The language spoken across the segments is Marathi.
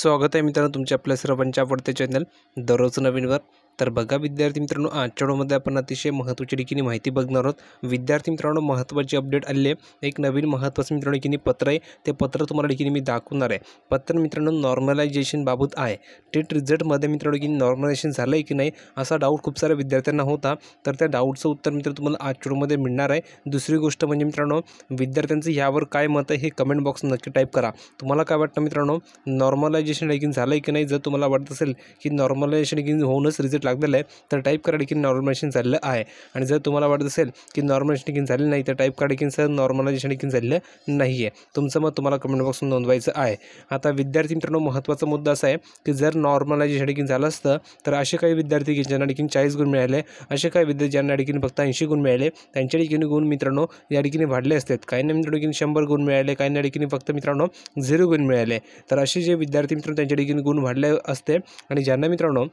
स्वागत आहे मित्रांनो तुमच्या आपल्या सर्वांच्या आवडते चॅनल दररोज नवीनवर तर बघा विद्यार्थी मित्रांनो आजच्या आपण अतिशय महत्त्वाची ठिकाणी माहिती बघणार आहोत विद्यार्थी मित्रांनो महत्त्वाची अपडेट आले एक नवीन महत्त्वाचं मित्रांनो ठिकाणी पत्र आहे ते पत्र तुम्हाला ठिकाणी मी दाखवणार आहे पत्र मित्रांनो नॉर्मलायझेशन बाबत आहे टेट रिझल्टमध्ये मित्रांनो की नॉर्मलायझेशन झालं आहे की नाही असा डाऊट खूप साऱ्या विद्यार्थ्यांना होता तर त्या डाऊटचं उत्तर मित्र तुम्हाला आजच्या मिळणार आहे दुसरी गोष्ट म्हणजे मित्रांनो विद्यार्थ्यांचं यावर काय मत आहे हे कमेंट बॉक्स नक्की टाईप करा तुम्हाला काय वाटतं मित्रांनो नॉर्मलायझेशन लेकिन झालं आहे की नाही जर तुम्हाला वाटत असेल की नॉर्मलायझेशन लेकिन होऊनच रिझल्ट सर्टिफिकेट लागलेलं आहे तर टाईप कार्ड देखील मशीन झालेलं आहे आणि जर तुम्हाला वाटत असेल की नॉर्मलायझेशन देखील झाले नाही तर टाईप करा डिकीन सर नॉर्मलायझेशन देखील झालेलं नाही आहे तुमचं मत तुम्हाला कमेंट बॉक्समध्ये नोंदवायचं आहे आता विद्यार्थी मित्रांनो महत्त्वाचा मुद्दा असा आहे की जर नॉर्मलायझेशन देखील झालं असतं तर असे काही विद्यार्थी की ज्यांना देखील चाळीस गुण मिळाले असे काही विद्यार्थी ज्यांना ठिकाणी फक्त ऐंशी गुण मिळाले त्यांच्या ठिकाणी गुण मित्रांनो या ठिकाणी वाढले असतात काही ना मित्रांनो शंभर गुण मिळाले काही ना फक्त मित्रांनो झिरो गुण मिळाले तर असे जे विद्यार्थी मित्रांनो त्यांच्या ठिकाणी गुण वाढले असते आणि ज्यांना मित्रांनो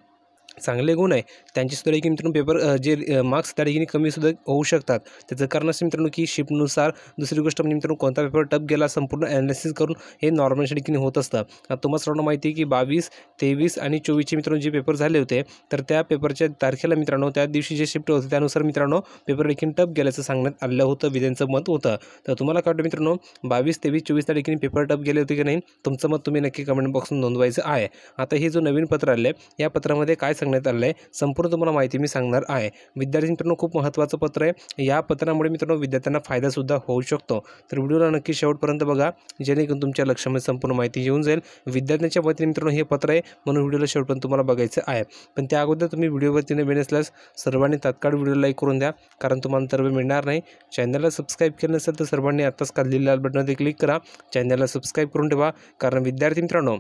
चांगले गुण आहे त्यांचेसुद्धा देखील मित्रांनो पेपर जे मार्क्स त्या ठिकाणी कमीसुद्धा होऊ शकतात त्याचं कारण असं मित्रांनो की शिफ्टनुसार दुसरी गोष्ट म्हणजे मित्रांनो कोणता पेपर टप गेला संपूर्ण ॲनालिसिस करून हे नॉर्मलच्या ठिकाणी होत असतं आता तुम्हाला सर्वांना माहिती आहे की बावीस तेवीस आणि चोवीसचे मित्रांनो जे पेपर झाले होते तर त्या पेपरच्या तारखेला मित्रांनो त्या दिवशी जे शिफ्ट होते त्यानुसार मित्रांनो पेपर देखील टप गेल्याचं सांगण्यात आलं होतं विद्यांचं मत होतं तर तुम्हाला काय वाटतं मित्रांनो बावीस तेवीस चोवीस त्या ठिकाणी पेपर टप गेले होते की नाही तुमचं मत तुम्ही नक्की कमेंट बॉक्समध्ये नोंदवायचं आहे आता हे जो नवीन पत्र आलं आहे या पत्रामध्ये काय सांग सांगण्यात आलं आहे संपूर्ण तुम्हाला माहिती मी सांगणार आहे विद्यार्थी मित्रांनो खूप महत्त्वाचं पत्र आहे या पत्रामुळे मित्रांनो विद्यार्थ्यांना फायदासुद्धा होऊ शकतो तर व्हिडिओला नक्की शेवटपर्यंत बघा जेणेकरून तुमच्या लक्षामध्ये संपूर्ण माहिती येऊन जाईल विद्यार्थ्यांच्या वतीने मित्रांनो हे पत्र आहे म्हणून व्हिडिओला शेवटपर्यंत तुम्हाला बघायचं आहे पण त्या अगोदर तुम्ही व्हिडिओवरती मिळ असल्यास सर्वांनी तात्काळ व्हिडिओ लाईक करून द्या कारण तुम्हाला तर मिळणार नाही चॅनलला सबस्क्राईब केलं नसेल तर सर्वांनी आत्ताच काढलेल्या लाल बटनमध्ये क्लिक करा चॅनलला सबस्क्राईब करून ठेवा कारण विद्यार्थी मित्रांनो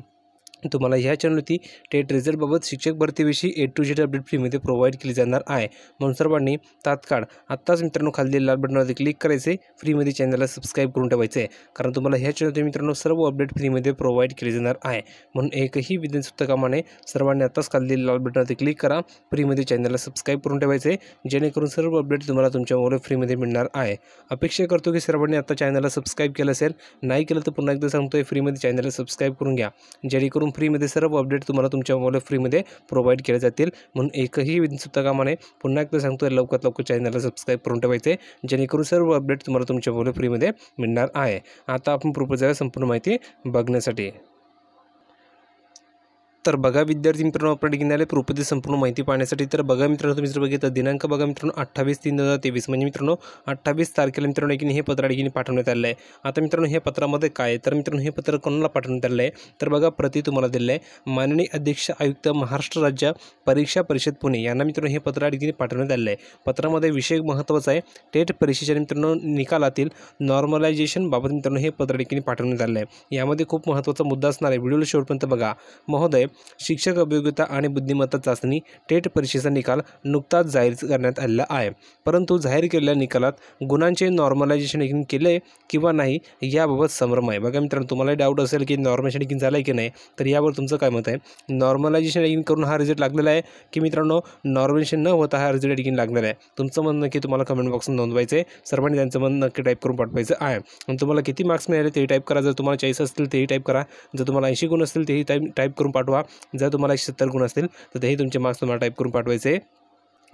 तुम्हाला ह्या चॅनलवरती टेट रिझल्टबाबत शिक्षक भरतीविषयी ए टू झेड अपडेट फ्रीमध्ये प्रोव्हाइड केली जाणार आहे म्हणून सर्वांनी तात्काळ आत्ताच मित्रांनो खाली लाल बटनावरती क्लिक करायचे फ्रीमध्ये चॅनलला सबस्क्राईब करून ठेवायचं आहे कारण तुम्हाला ह्या चॅनलवरती मित्रांनो सर्व अपडेट फ्रीमध्ये प्रोव्हाइड केले जाणार आहे म्हणून एकही विधानसुद्धा कामाने सर्वांनी आत्ताच खाली लाल बटनावरती क्लिक करा फ्रीमध्ये चॅनलला सबस्क्राईब करून ठेवायचे जेणेकरून सर्व अपडेट तुम्हाला तुमच्या मोबाईल फ्रीमध्ये मिळणार आहे अपेक्षा करतो की सर्वांनी आता चॅनलला सबस्क्राईब केलं असेल नाही केलं तर पुन्हा एकदा सांगतोय फ्रीमध्ये चॅनलला सबस्क्राईब करून घ्या जेणेकरून एकदम फ्रीमध्ये सर्व अपडेट तुम्हाला तुमच्या मोबाईल फ्रीमध्ये प्रोव्हाइड केले जातील म्हणून एकही सुद्धा कामाने पुन्हा एकदा सांगतो लवकरात लवकर चॅनलला सबस्क्राईब करून ठेवायचे जेणेकरून सर्व अपडेट तुम्हाला तुमच्या मोबाईल फ्रीमध्ये मिळणार आहे आता आपण पुढे जाऊया संपूर्ण माहिती बघण्यासाठी तर बघा विद्यार्थी मित्रांनो आपण घेणारे प्रोपची संपूर्ण माहिती पाहण्यासाठी तर बघा मित्रांनो तुम्ही जर बघितलं दिनांक बघा मित्रांनो अठ्ठावीस तीन दोन हजार तेवीस म्हणजे मित्रांनो अठ्ठावीस तारखेला मित्रांनो एक हे पत्र पाठवण्यात आलं आहे आता मित्रांनो हे पत्रामध्ये काय तर मित्रांनो हे पत्र कोणाला पाठवण्यात आलं आहे तर बघा प्रति तुम्हाला दिलं आहे माननीय अध्यक्ष आयुक्त महाराष्ट्र राज्य परीक्षा परिषद पुणे यांना मित्रांनो हे पत्र पाठवण्यात आलं आहे पत्रामध्ये विषय महत्त्वाचा आहे टेट परीक्षेच्या मित्रांनो निकालातील नॉर्मलायझेशन बाबत मित्रांनो हे पत्र पाठवण्यात आलं आहे यामध्ये खूप महत्त्वाचा मुद्दा असणार आहे व्हिडिओला शेवटपर्यंत बघा महोदय शिक्षक अभियोग्यता आणि बुद्धिमत्ता चाचणी टेट परीक्षेचा निकाल नुकताच जाहीर करण्यात आलेला आहे परंतु जाहीर केलेल्या निकालात गुणांचे नॉर्मलायझेशन केले किंवा नाही याबाबत संभ्रम आहे बघा मित्रांनो तुम्हाला डाऊट असेल की नॉर्मलायझेशन एकिंग झालं आहे की नाही तर यावर तुमचं काय मत आहे नॉर्मलायझेशन एकिंग करून हा रिझल्ट लागलेला आहे की मित्रांनो नॉर्मलेशन न होता हा रिझल्ट एकिंग लागलेला आहे तुमचं म्हणणं नक्की तुम्हाला कमेंट बॉक्स नोंदवायचं आहे सर्वांनी त्यांचं मन नक्की टाईप करून पाठवायचं आहे आणि तुम्हाला किती मार्क्स मिळाले तेही टाईप करा जर तुम्हाला चाळीस असतील तेही टाईप करा जर तुम्हाला ऐंशी गुण असतील तेही टाईप टाईप करून पाठवा जर तुम्हाला सत्तर गुण असतील तर तेही तुमचे मार्क्स तुम्हाला टाईप करून पाठवायचे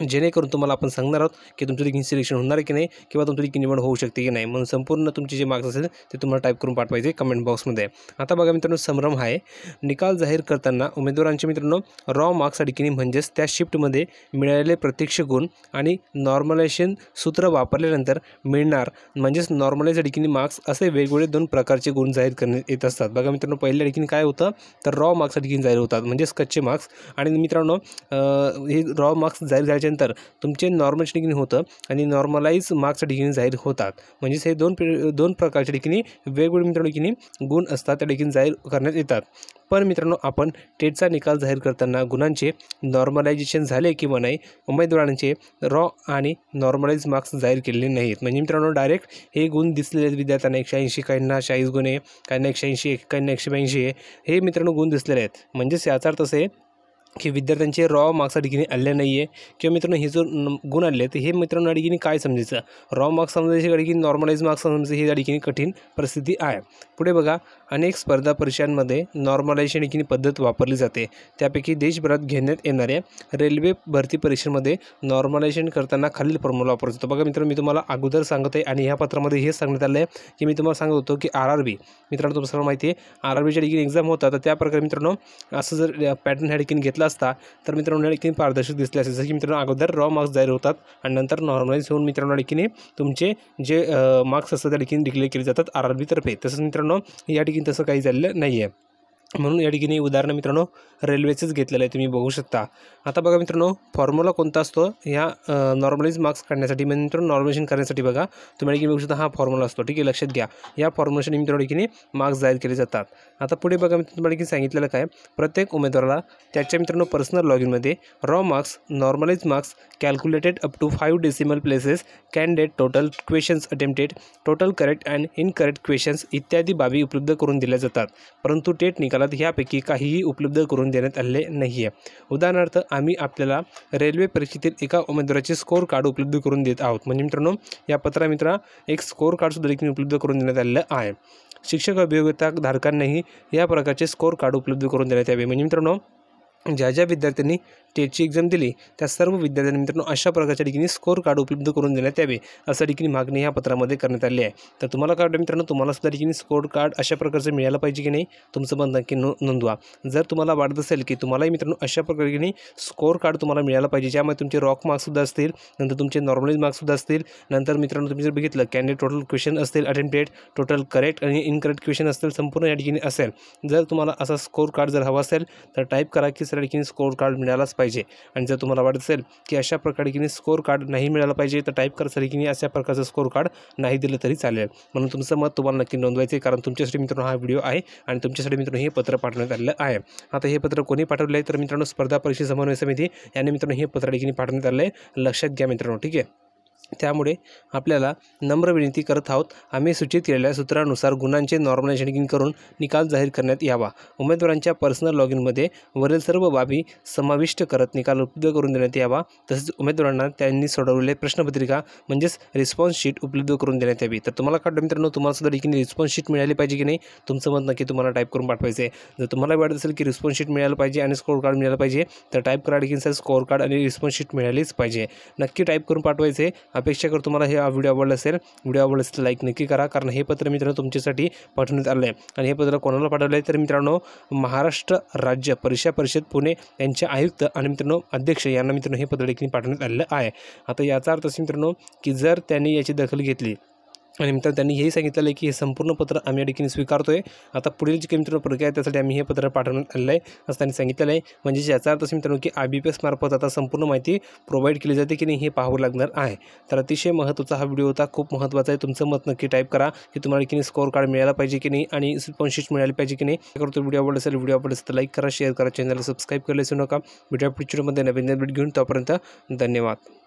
जेणेकरून तुम्हाला आपण सांगणार आहोत की तुमचं देखील सिलेक्शन होणार आहे की नाही किंवा तुमची देखील निवड होऊ शकते की नाही म्हणून संपूर्ण तुमची जे मार्क्स असेल ते तुम्हाला टाईप करून पाठवायचे कमेंट बॉक्समध्ये आता बघा मित्रांनो संभ्रम आहे निकाल जाहीर करताना उमेदवारांचे मित्रांनो रॉ मार्क्स अडकिनी म्हणजेच त्या शिफ्टमध्ये मिळालेले प्रत्यक्ष गुण आणि नॉर्मलायझेशन सूत्र वापरल्यानंतर मिळणार म्हणजेच नॉर्मलाइज अडकिनी मार्क्स असे वेगवेगळे दोन प्रकारचे गुण जाहीर करण्यात येत असतात बघा मित्रांनो पहिल्या अडकिनी काय होतं तर रॉ मार्क्स अडकिनी जाहीर होतात म्हणजेच कच्चे मार्क्स आणि मित्रांनो हे रॉ मार्क्स जाहीर झाल्याच्या त्याच्यानंतर तुमचे नॉर्मल ठिकाणी होतं आणि नॉर्मलाईज मार्क्सच्या ठिकाणी जाहीर होतात म्हणजेच हे दोन दोन प्रकारच्या ठिकाणी वेगवेगळे मित्रांनो गुण असतात त्या ठिकाणी जाहीर करण्यात येतात पण मित्रांनो आपण टेटचा निकाल जाहीर करताना गुणांचे नॉर्मलायझेशन झाले किंवा नाही उमेदवारांचे रॉ आणि नॉर्मलाईज मार्क्स जाहीर केलेले नाहीत म्हणजे मित्रांनो डायरेक्ट हे गुण दिसलेले आहेत विद्यार्थ्यांना एकशे ऐंशी काहींना चाळीस गुण आहे काहींना एकशे ऐंशी काहींना एकशे ब्याऐंशी आहे हे मित्रांनो गुण दिसलेले आहेत म्हणजेच याचा अर्थ असे की विद्यार्थ्यांचे रॉ मार्क्स ठिकाणी आले नाही आहे किंवा मित्रांनो हे जो गुण आले तर हे मित्रांनो या काय समजायचं रॉ मार्क्स समजायचे या नॉर्मलाइज मार्क्स समजायचे हे या कठीण परिस्थिती आहे पुढे बघा अनेक स्पर्धा परीक्षांमध्ये नॉर्मलायझेशन ठिकाणी पद्धत वापरली जाते त्यापैकी देशभरात घेण्यात येणाऱ्या रेल्वे भरती परीक्षेमध्ये नॉर्मलायझेशन करताना खालील फॉर्म्युला वापरत जातो बघा मित्रांनो मी तुम्हाला अगोदर सांगत आहे आणि ह्या पत्रामध्ये हे सांगण्यात आलं आहे की मी तुम्हाला सांगत होतो की आर आर बी मित्रांनो तुम्हाला माहिती आहे आर आर बीच्या ठिकाणी एक्झाम होता तर त्याप्रकारे मित्रांनो असं जर पॅटर्न ह्या ठिकाणी घेतला असता तर मित्रांनो देखील पारदर्शक दिसले असते जसं की मित्रांनो अगोदर रॉ मार्क्स जाहीर होतात आणि नंतर नॉर्मलाईज होऊन मित्रांनो देखील तुमचे जे मार्क्स असतात त्या ठिकाणी डिक्लेअर केले जातात आर आर बीतर्फे तसंच मित्रांनो या ठिकाणी तसं काही झालेलं नाही आहे म्हणून या ठिकाणी उदाहरण मित्रांनो रेल्वेचंच घेतलेलं आहे तुम्ही बघू शकता आता बघा मित्रांनो फॉर्म्युला कोणता असतो ह्या नॉर्मलाईज मार्क्स काढण्यासाठी म्हणजे मित्रांनो नॉर्मलेशन करण्यासाठी बघा तुम्ही ठिकाणी बघू शकता हा फॉर्म्युला असतो ठीक आहे लक्षात घ्या या फॉर्म्युलेशन मित्रांनो ठिकाणी मार्क्स जाहीर केले जातात आता पुढे बघा मित्रांनो तुम्हाला ठिकाणी सांगितलेलं काय प्रत्येक उमेदवाराला त्याच्या मित्रांनो पर्सनल लॉग इनमध्ये raw marks normalise marks calculated up to five decimal places candidate total questions attempted total correct and incorrect questions इत्यादी बाबी उपलब्ध करून दिल्या जातात परंतु टेट निकाल संचालक ह्यापैकी काहीही उपलब्ध करून देण्यात आले नाही आहे उदाहरणार्थ आम्ही आपल्याला रेल्वे परीक्षेतील एका उमेदवाराचे स्कोअर कार्ड उपलब्ध करून देत आहोत म्हणजे मित्रांनो या पत्रामित्रा एक स्कोअर कार्डसुद्धा देखील उपलब्ध करून देण्यात आलेलं आहे शिक्षक अभियोगता धारकांनाही या प्रकारचे स्कोअर कार्ड उपलब्ध करून देण्यात यावे म्हणजे मित्रांनो ज्या ज्या विद्यार्थ्यांनी टेटची एक्झाम दिली त्या सर्व विद्यार्थ्यांनी मित्रांनो अशा प्रकारच्या ठिकाणी स्कोर कार्ड उपलब्ध करून देण्यात यावे असं ठिकाणी मागणी ह्या पत्रामध्ये करण्यात आली आहे तर तुम्हाला काय वाटतं मित्रांनो तुम्हाला सुद्धा ठिकाणी स्कोर कार्ड अशा प्रकारचं मिळालं पाहिजे की नाही तुमचं पण नक्की नोंदवा जर तुम्हाला वाटत असेल की तुम्हालाही मित्रांनो अशा प्रकारे स्कोर कार्ड तुम्हाला मिळाला पाहिजे ज्यामध्ये तुमचे रॉक मार्क्ससुद्धा असतील नंतर तुमचे नॉर्मलाईज मार्क्ससुद्धा असतील नंतर मित्रांनो तुम्ही जर बघितलं कॅन्डिडेट टोटल क्वेश्चन असतील अटेम्प्टेड टोटल करेक्ट आणि इनकरेक्ट क्वेश्चन असतील संपूर्ण या ठिकाणी असेल जर तुम्हाला असा स्कोर कार्ड जर हवा असेल तर टाईप करा की सर ठिकाणी स्कोर कार्ड मिळालाच पाहिजे पाहिजे आणि जर तुम्हाला वाटत असेल की अशा प्रकारे की स्कोर कार्ड नाही मिळालं पाहिजे तर टाईप सरी की अशा प्रकारचं स्कोर कार्ड नाही दिलं तरी चालेल म्हणून तुमचं मत तुम्हाला नक्की नोंदवायचं कारण तुमच्यासाठी मित्रांनो हा व्हिडिओ आहे आणि तुमच्यासाठी मित्रांनो हे पत्र पाठवण्यात आलेलं आहे आता हे पत्र कोणी पाठवलं आहे तर मित्रांनो स्पर्धा परीक्षा समन्वय समिती यांनी मित्रांनो हे पत्र देखील पाठवण्यात आलं आहे लक्षात घ्या मित्रांनो ठीक आहे त्यामुळे आपल्याला नम्र विनंती करत आहोत आम्ही सूचित केलेल्या सूत्रानुसार गुणांचे नॉर्मलायझेशन करून निकाल जाहीर करण्यात यावा उमेदवारांच्या पर्सनल लॉग इनमध्ये वरील सर्व बाबी समाविष्ट करत निकाल उपलब्ध करून देण्यात यावा तसेच उमेदवारांना त्यांनी सोडवलेले प्रश्नपत्रिका म्हणजेच रिस्पॉन्स शीट उपलब्ध करून देण्यात यावी तर तुम्हाला काढलं मित्रांनो तुम्हाला सुद्धा देखील रिस्पॉन्स शीट मिळाली पाहिजे की नाही तुमचं मत नक्की तुम्हाला टाईप करून पाठवायचे जर तुम्हाला वाटत असेल की रिस्पॉन्स शीट मिळालं पाहिजे आणि स्कोर कार्ड मिळालं पाहिजे तर टाईप करा देखील सर स्कोअर कार्ड आणि रिस्पॉन्स शीट मिळालीच पाहिजे नक्की टाईप करून पाठवायचे अपेक्षा करतो तुम्हाला हे व्हिडिओ आवडला असेल व्हिडिओ आवडला असेल लाईक नक्की करा कारण हे पत्र मित्रांनो तुमच्यासाठी पाठवण्यात आलं आहे आणि हे पत्र कोणाला पाठवलं आहे तर मित्रांनो महाराष्ट्र राज्य परीक्षा परिषद पुणे यांचे आयुक्त आणि मित्रांनो अध्यक्ष यांना मित्रांनो हे पत्र देखील पाठवण्यात आलेलं आहे आता याचा अर्थ असं मित्रांनो की जर त्यांनी याची दखल घेतली आणि मित्रांनो त्यांनी हेही सांगितलं आहे की हे संपूर्ण पत्र आम्ही या ठिकाणी स्वीकारतो आहे आता पुढील जी काही मित्रांनो प्रक्रिया आहे त्यासाठी आम्ही हे पत्र पाठवण्यात आलेलं आहे असं त्यांनी सांगितलेलं आहे म्हणजे याचा अर्थ असं मित्रांनो की आय बी पी एस मार्फत आता संपूर्ण माहिती प्रोव्हाइड केली जाते की नाही हे पाहावं लागणार आहे तर अतिशय महत्त्वाचा हा व्हिडिओ होता खूप महत्त्वाचा आहे तुमचं मत नक्की टाईप करा की तुम्हाला की स्कोअर कार्ड मिळायला पाहिजे की नाही आणि स्पॉन्शिप मिळाली पाहिजे की नाही करतो व्हिडिओ आवडला असेल व्हिडिओ आवडला असेल तर लाईक करा शेअर करा चॅनलला सबस्क्राईब करायला नका व्हिडिओ मध्ये नवीन भेट घेऊन तोपर्यंत धन्यवाद